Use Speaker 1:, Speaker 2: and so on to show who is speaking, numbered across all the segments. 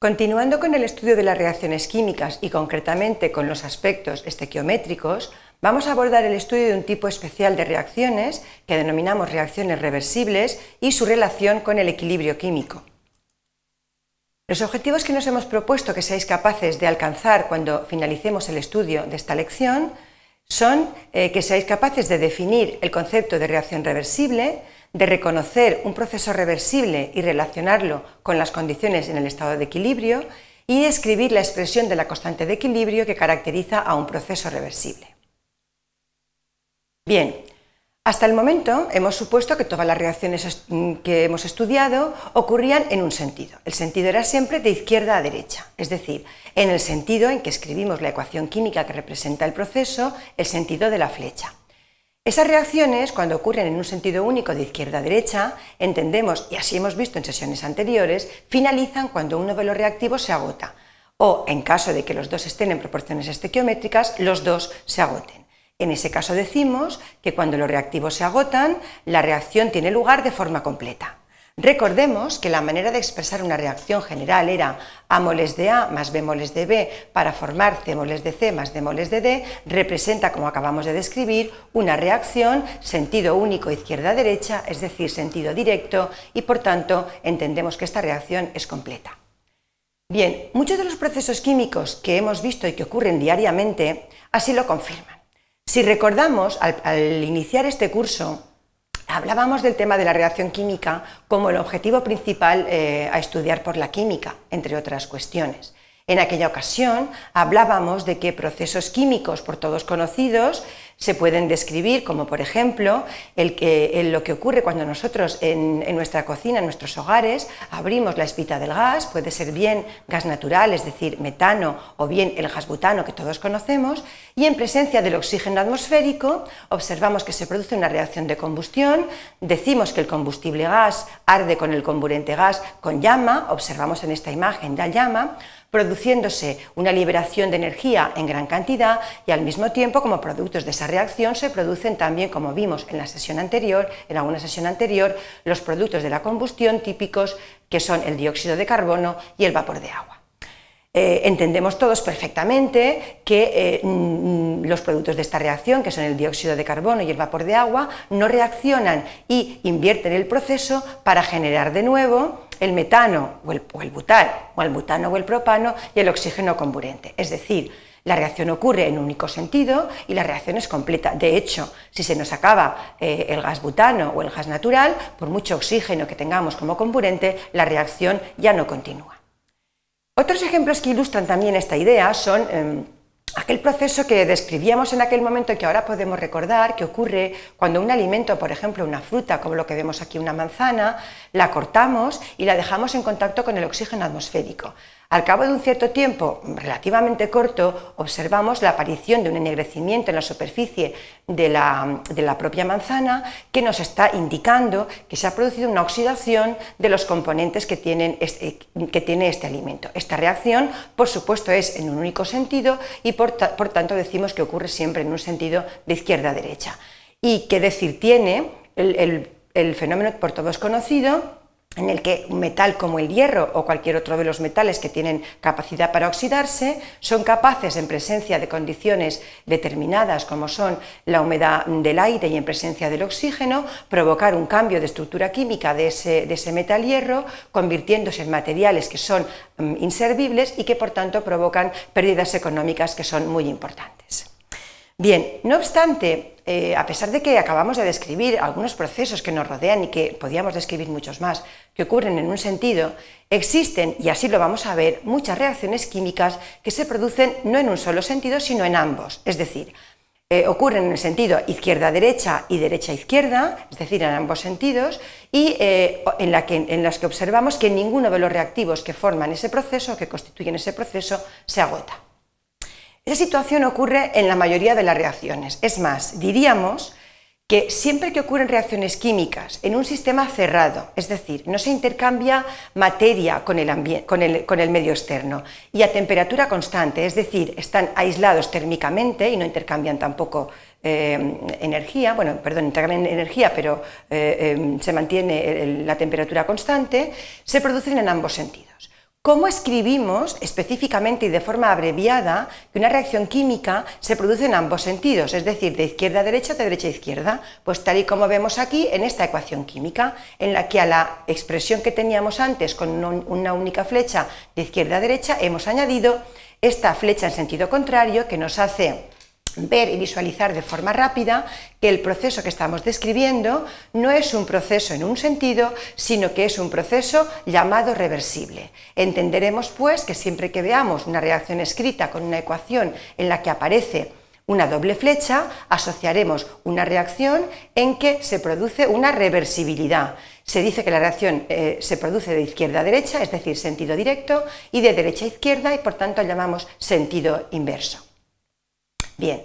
Speaker 1: Continuando con el estudio de las reacciones químicas y concretamente con los aspectos estequiométricos, vamos a abordar el estudio de un tipo especial de reacciones que denominamos reacciones reversibles y su relación con el equilibrio químico. Los objetivos que nos hemos propuesto que seáis capaces de alcanzar cuando finalicemos el estudio de esta lección son eh, que seáis capaces de definir el concepto de reacción reversible, de reconocer un proceso reversible y relacionarlo con las condiciones en el estado de equilibrio y escribir la expresión de la constante de equilibrio que caracteriza a un proceso reversible. Bien, hasta el momento hemos supuesto que todas las reacciones que hemos estudiado ocurrían en un sentido. El sentido era siempre de izquierda a derecha, es decir, en el sentido en que escribimos la ecuación química que representa el proceso, el sentido de la flecha. Esas reacciones, cuando ocurren en un sentido único de izquierda a derecha, entendemos, y así hemos visto en sesiones anteriores, finalizan cuando uno de los reactivos se agota, o en caso de que los dos estén en proporciones estequiométricas, los dos se agoten. En ese caso decimos que cuando los reactivos se agotan, la reacción tiene lugar de forma completa. Recordemos que la manera de expresar una reacción general era A moles de A más B moles de B para formar C moles de C más D moles de D, representa, como acabamos de describir, una reacción sentido único izquierda-derecha, es decir, sentido directo, y por tanto entendemos que esta reacción es completa. Bien, muchos de los procesos químicos que hemos visto y que ocurren diariamente así lo confirman. Si recordamos, al, al iniciar este curso, Hablábamos del tema de la reacción química como el objetivo principal eh, a estudiar por la química, entre otras cuestiones. En aquella ocasión hablábamos de que procesos químicos por todos conocidos se pueden describir como, por ejemplo, el que, lo que ocurre cuando nosotros en, nuestra cocina, en nuestros hogares, abrimos la espita del gas, puede ser bien gas natural, es decir, metano o bien el gas butano que todos conocemos, y en presencia del oxígeno atmosférico observamos que se produce una reacción de combustión, decimos que el combustible gas arde con el comburente gas con llama, observamos en esta imagen la llama, produciéndose una liberación de energía en gran cantidad y al mismo tiempo como productos de esa reacción se producen también, como vimos en la sesión anterior, en alguna sesión anterior, los productos de la combustión típicos que son el dióxido de carbono y el vapor de agua. Eh, entendemos todos perfectamente que eh, mm, mm, los productos de esta reacción, que son el dióxido de carbono y el vapor de agua, no reaccionan y invierten el proceso para generar de nuevo el metano o el, butal, o el butano o el propano y el oxígeno comburente. Es decir, la reacción ocurre en un único sentido y la reacción es completa. De hecho, si se nos acaba eh, el gas butano o el gas natural, por mucho oxígeno que tengamos como comburente, la reacción ya no continúa. Otros ejemplos que ilustran también esta idea son em, aquel proceso que describíamos en aquel momento y que ahora podemos recordar que ocurre cuando un alimento, por ejemplo una fruta, como lo que vemos aquí, una manzana, la cortamos y la dejamos en contacto con el oxígeno atmosférico. Al cabo de un cierto tiempo, relativamente corto, observamos la aparición de un ennegrecimiento en la superficie de la, propia manzana que nos está indicando que se ha producido una oxidación de los componentes que, tienen este, que tiene este alimento. Esta reacción, por supuesto, es en un único sentido y por, tanto decimos que ocurre siempre en un sentido de izquierda a derecha. ¿Y qué decir tiene el, el fenómeno por todos conocido? en el que un metal como el hierro o cualquier otro de los metales que tienen capacidad para oxidarse son capaces en presencia de condiciones determinadas como son la humedad del aire y en presencia del oxígeno provocar un cambio de estructura química de ese, de ese metal hierro convirtiéndose en materiales que son mm, inservibles y que por tanto provocan pérdidas económicas que son muy importantes. Bien, no obstante, eh, a pesar de que acabamos de describir algunos procesos que nos rodean y que podíamos describir muchos más, que ocurren en un sentido, existen, y así lo vamos a ver, muchas reacciones químicas que se producen no en un solo sentido, sino en ambos. Es decir, eh, ocurren en el sentido izquierda-derecha y derecha-izquierda, es decir, en ambos sentidos, y eh, en, en las que observamos que ninguno de los reactivos que forman ese proceso, que constituyen ese proceso, se agota. Esa situación ocurre en la mayoría de las reacciones. Es más, diríamos que siempre que ocurren reacciones químicas en un sistema cerrado, es decir, no se intercambia materia con el, medio externo y a temperatura constante, es decir, están aislados térmicamente y no intercambian tampoco eh, energía, bueno, perdón, intercambian energía, pero eh, eh, se mantiene la temperatura constante, se producen en ambos sentidos cómo escribimos específicamente y de forma abreviada que una reacción química se produce en ambos sentidos, es decir, de izquierda a derecha, de derecha a izquierda, pues tal y como vemos aquí en esta ecuación química, en la que a la expresión que teníamos antes con una única flecha de izquierda a derecha hemos añadido esta flecha en sentido contrario que nos hace ver y visualizar de forma rápida que el proceso que estamos describiendo no es un proceso en un sentido, sino que es un proceso llamado reversible. Entenderemos pues que siempre que veamos una reacción escrita con una ecuación en la que aparece una doble flecha, asociaremos una reacción en que se produce una reversibilidad. Se dice que la reacción eh, se produce de izquierda a derecha, es decir, sentido directo, y de derecha a izquierda, y por tanto llamamos sentido inverso. Bien,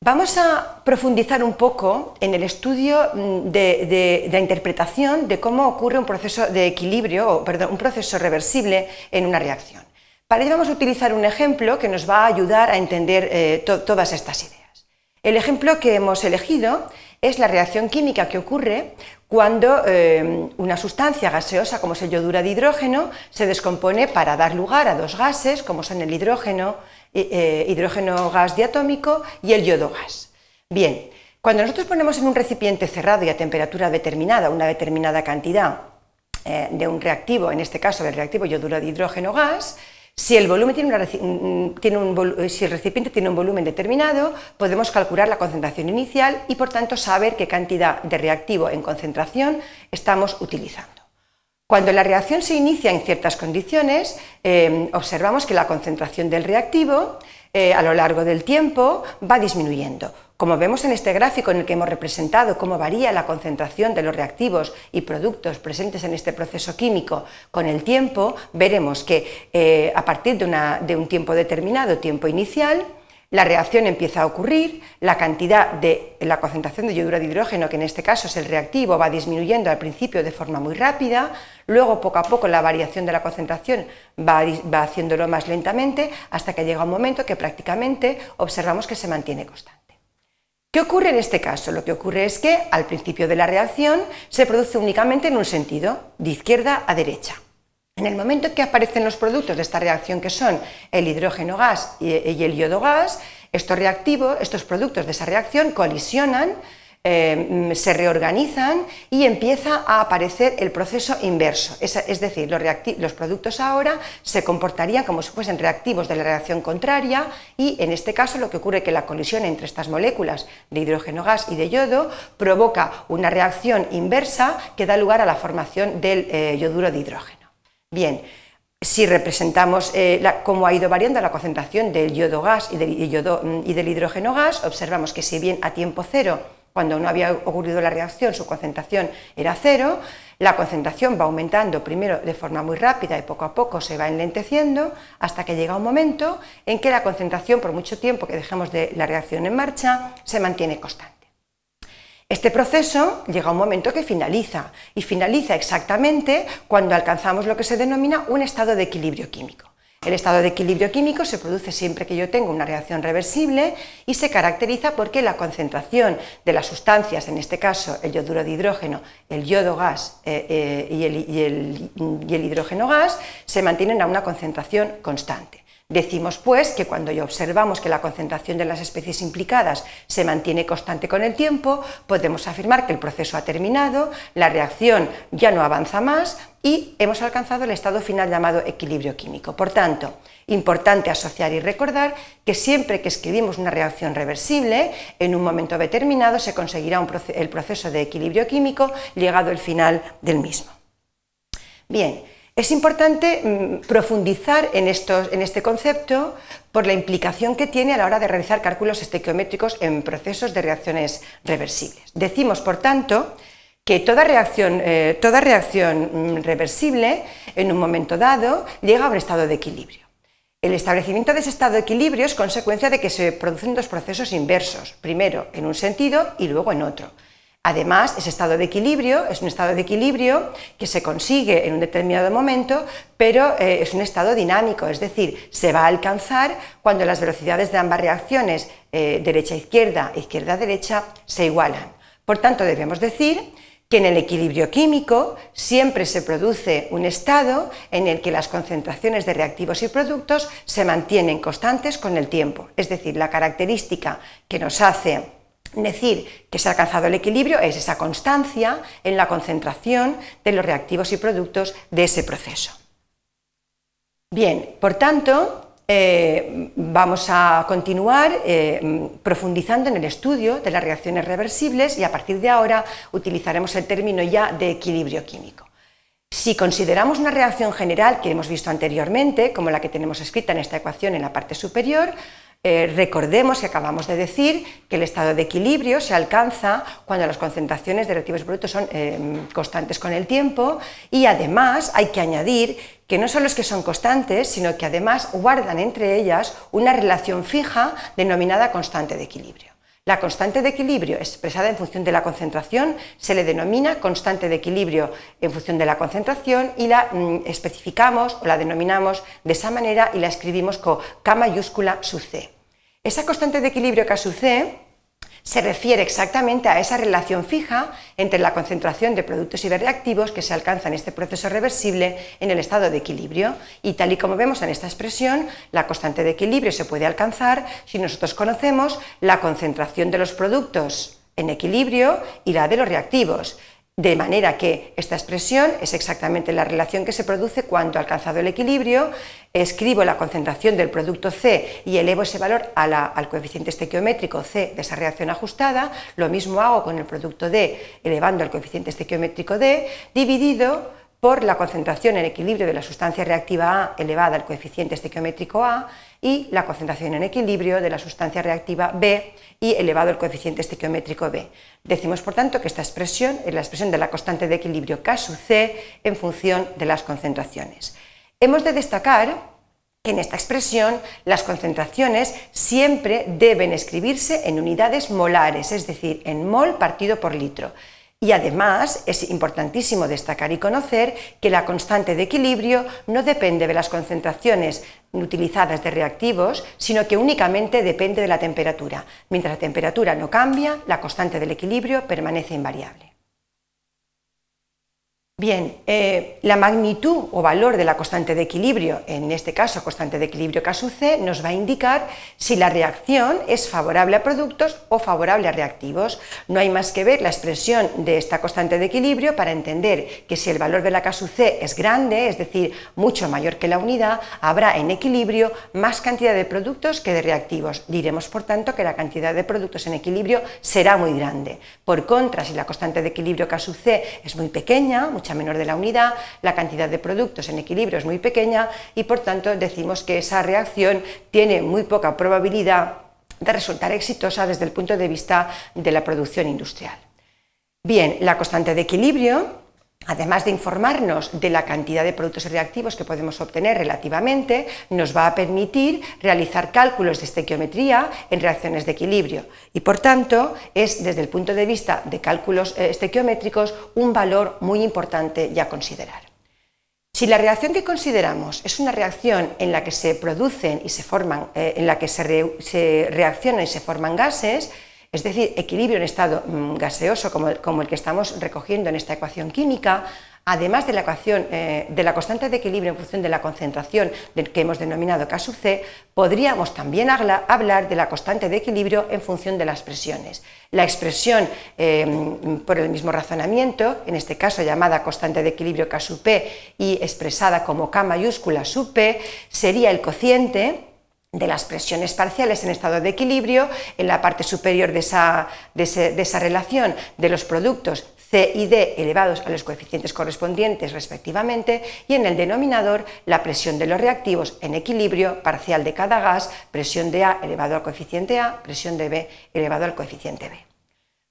Speaker 1: vamos a profundizar un poco en el estudio mm, de, la interpretación de cómo ocurre un proceso de equilibrio, o, perdón, un proceso reversible en una reacción. Para ello vamos a utilizar un ejemplo que nos va a ayudar a entender eh, todas estas ideas. El ejemplo que hemos elegido es la reacción química que ocurre cuando eh, una sustancia gaseosa como es el yodura de hidrógeno se descompone para dar lugar a dos gases como son el hidrógeno eh, hidrógeno gas diatómico y el yodo gas. Bien, cuando nosotros ponemos en un recipiente cerrado y a temperatura determinada, una determinada cantidad eh, de un reactivo, en este caso el reactivo yoduro de hidrógeno gas, si el, volumen tiene mm, mm, eh, si el recipiente tiene un volumen determinado, podemos calcular la concentración inicial y, por tanto, saber qué cantidad de reactivo en concentración estamos utilizando. Cuando la reacción se inicia en ciertas condiciones, eh, observamos que la concentración del reactivo eh, a lo largo del tiempo va disminuyendo. Como vemos en este gráfico en el que hemos representado cómo varía la concentración de los reactivos y productos presentes en este proceso químico con el tiempo, veremos que eh, a partir de un tiempo determinado, tiempo inicial, la reacción empieza a ocurrir, la cantidad de la concentración de yoduro de hidrógeno, que en este caso es el reactivo, va disminuyendo al principio de forma muy rápida, luego poco a poco la variación de la concentración va, va haciéndolo más lentamente hasta que llega un momento que prácticamente observamos que se mantiene constante. ¿Qué ocurre en este caso? Lo que ocurre es que al principio de la reacción se produce únicamente en un sentido, de izquierda a derecha. En el momento que aparecen los productos de esta reacción, que son el hidrógeno gas y, el yodo gas, estos reactivos, estos productos de esa reacción colisionan, eh, mm, se reorganizan y empieza a aparecer el proceso inverso. Es, decir, los, productos ahora se comportarían como si fuesen reactivos de la reacción contraria y en este caso lo que ocurre es que la colisión entre estas moléculas de hidrógeno gas y de yodo provoca una reacción inversa que da lugar a la formación del eh, yoduro de hidrógeno. Bien, si representamos eh, cómo ha ido variando la concentración del yodo gas y del, mm, y del hidrógeno gas, observamos que si bien a tiempo cero, cuando no había ocurrido la reacción, su concentración era cero, la concentración va aumentando primero de forma muy rápida y poco a poco se va enlenteciendo hasta que llega un momento en que la concentración, por mucho tiempo que dejemos de la reacción en marcha, se mantiene constante. Este proceso llega a un momento que finaliza y finaliza exactamente cuando alcanzamos lo que se denomina un estado de equilibrio químico. El estado de equilibrio químico se produce siempre que yo tengo una reacción reversible y se caracteriza porque la concentración de las sustancias, en este caso el yoduro de hidrógeno, el yodo gas eh, eh, y el hidrógeno gas, se mantienen a una concentración constante. Decimos, pues, que cuando ya observamos que la concentración de las especies implicadas se mantiene constante con el tiempo, podemos afirmar que el proceso ha terminado, la reacción ya no avanza más y hemos alcanzado el estado final llamado equilibrio químico. Por tanto, importante asociar y recordar que siempre que escribimos una reacción reversible, en un momento determinado se conseguirá el proceso de equilibrio químico llegado el final del mismo. Bien, es importante mm, profundizar en, este concepto por la implicación que tiene a la hora de realizar cálculos estequiométricos en procesos de reacciones reversibles. Decimos, por tanto, que toda reacción eh, mm, reversible en un momento dado llega a un estado de equilibrio. El establecimiento de ese estado de equilibrio es consecuencia de que se producen dos procesos inversos, primero en un sentido y luego en otro. Además, ese estado de equilibrio es un estado de equilibrio que se consigue en un determinado momento, pero eh, es un estado dinámico, es decir, se va a alcanzar cuando las velocidades de ambas reacciones, eh, derecha-izquierda, e e izquierda-derecha, se igualan. Por tanto, debemos decir que en el equilibrio químico siempre se produce un estado en el que las concentraciones de reactivos y productos se mantienen constantes con el tiempo. Es decir, la característica que nos hace decir que se ha alcanzado el equilibrio es esa constancia en la concentración de los reactivos y productos de ese proceso. Bien, por tanto, eh, vamos a continuar eh, profundizando en el estudio de las reacciones reversibles y a partir de ahora utilizaremos el término ya de equilibrio químico. Si consideramos una reacción general que hemos visto anteriormente, como la que tenemos escrita en esta ecuación en la parte superior, eh, recordemos que acabamos de decir que el estado de equilibrio se alcanza cuando las concentraciones de reactivos brutos son eh, constantes con el tiempo y además hay que añadir que no solo es que son constantes, sino que además guardan entre ellas una relación fija denominada constante de equilibrio. La constante de equilibrio expresada en función de la concentración se le denomina constante de equilibrio en función de la concentración y la mm, especificamos o la denominamos de esa manera y la escribimos con K mayúscula sub C. Esa constante de equilibrio que C se refiere exactamente a esa relación fija entre la concentración de productos y de reactivos que se alcanza en este proceso reversible en el estado de equilibrio. Y tal y como vemos en esta expresión, la constante de equilibrio se puede alcanzar si nosotros conocemos la concentración de los productos en equilibrio y la de los reactivos. De manera que esta expresión es exactamente la relación que se produce cuando, ha alcanzado el equilibrio, escribo la concentración del producto C y elevo ese valor al coeficiente estequiométrico C de esa reacción ajustada, lo mismo hago con el producto D, elevando al coeficiente estequiométrico D, dividido por la concentración en equilibrio de la sustancia reactiva A elevada al coeficiente estequiométrico A, y la concentración en equilibrio de la sustancia reactiva B y elevado el coeficiente estequiométrico B. Decimos, por tanto, que esta expresión es la expresión de la constante de equilibrio K sub C en función de las concentraciones. Hemos de destacar que en esta expresión, las concentraciones siempre deben escribirse en unidades molares, es decir, en mol partido por litro. Y además es importantísimo destacar y conocer que la constante de equilibrio no depende de las concentraciones utilizadas de reactivos, sino que únicamente depende de la temperatura. Mientras la temperatura no cambia, la constante del equilibrio permanece invariable. Bien, eh, la magnitud o valor de la constante de equilibrio, en este caso constante de equilibrio C, nos va a indicar si la reacción es favorable a productos o favorable a reactivos. No hay más que ver la expresión de esta constante de equilibrio para entender que si el valor de la c es grande, es decir, mucho mayor que la unidad, habrá en equilibrio más cantidad de productos que de reactivos. Diremos, por tanto, que la cantidad de productos en equilibrio será muy grande. Por contra, si la constante de equilibrio C es muy pequeña, menor de la unidad, la cantidad de productos en equilibrio es muy pequeña y por tanto decimos que esa reacción tiene muy poca probabilidad de resultar exitosa desde el punto de vista de la producción industrial. Bien, la constante de equilibrio además de informarnos de la cantidad de productos reactivos que podemos obtener relativamente, nos va a permitir realizar cálculos de estequiometría en reacciones de equilibrio y, por tanto, es desde el punto de vista de cálculos eh, estequiométricos un valor muy importante ya considerar. Si la reacción que consideramos es una reacción en la que se producen y se forman, eh, en la que se, reaccionan y se forman gases, es decir, equilibrio en estado mm, gaseoso como el, que estamos recogiendo en esta ecuación química, además de la, ecuación, eh, de la constante de equilibrio en función de la concentración del que hemos denominado K sub C, podríamos también hablar de la constante de equilibrio en función de las presiones. La expresión, eh, por el mismo razonamiento, en este caso llamada constante de equilibrio K sub P y expresada como K mayúscula sub P, sería el cociente de las presiones parciales en estado de equilibrio, en la parte superior de esa, de esa relación de los productos C y D elevados a los coeficientes correspondientes respectivamente, y en el denominador la presión de los reactivos en equilibrio parcial de cada gas, presión de A elevado al coeficiente A, presión de B elevado al coeficiente B.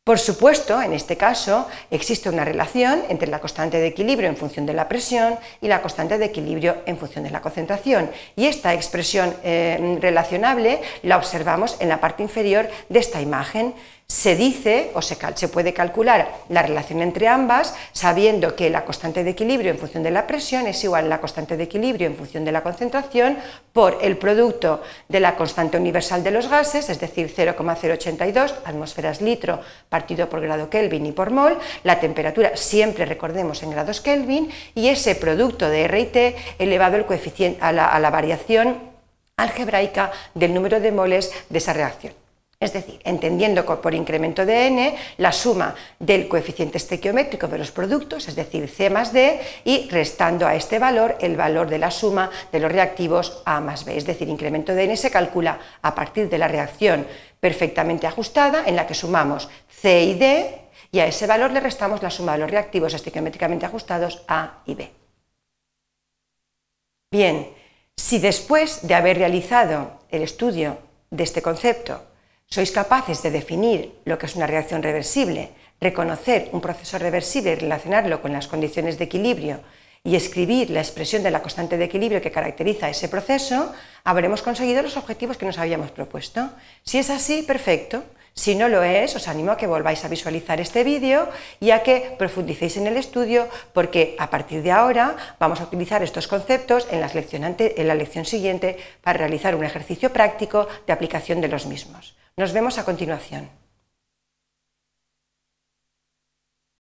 Speaker 1: Por supuesto, en este caso, existe una relación entre la constante de equilibrio en función de la presión y la constante de equilibrio en función de la concentración. Y esta expresión eh, relacionable la observamos en la parte inferior de esta imagen se dice o se, puede calcular la relación entre ambas sabiendo que la constante de equilibrio en función de la presión es igual a la constante de equilibrio en función de la concentración por el producto de la constante universal de los gases, es decir, 0,082 atmósferas litro partido por grado Kelvin y por mol, la temperatura siempre recordemos en grados Kelvin y ese producto de R y T elevado al coeficiente a la variación algebraica del número de moles de esa reacción. Es decir, entendiendo por incremento de n la suma del coeficiente estequiométrico de los productos, es decir, C más D, y restando a este valor el valor de la suma de los reactivos A más B. Es decir, incremento de n se calcula a partir de la reacción perfectamente ajustada en la que sumamos C y D y a ese valor le restamos la suma de los reactivos estequiométricamente ajustados A y B. Bien, si después de haber realizado el estudio de este concepto sois capaces de definir lo que es una reacción reversible, reconocer un proceso reversible y relacionarlo con las condiciones de equilibrio y escribir la expresión de la constante de equilibrio que caracteriza ese proceso, habremos conseguido los objetivos que nos habíamos propuesto. Si es así, perfecto. Si no lo es, os animo a que volváis a visualizar este vídeo y a que profundicéis en el estudio porque a partir de ahora vamos a utilizar estos conceptos en, en la lección siguiente para realizar un ejercicio práctico de aplicación de los mismos. Nos vemos a continuación.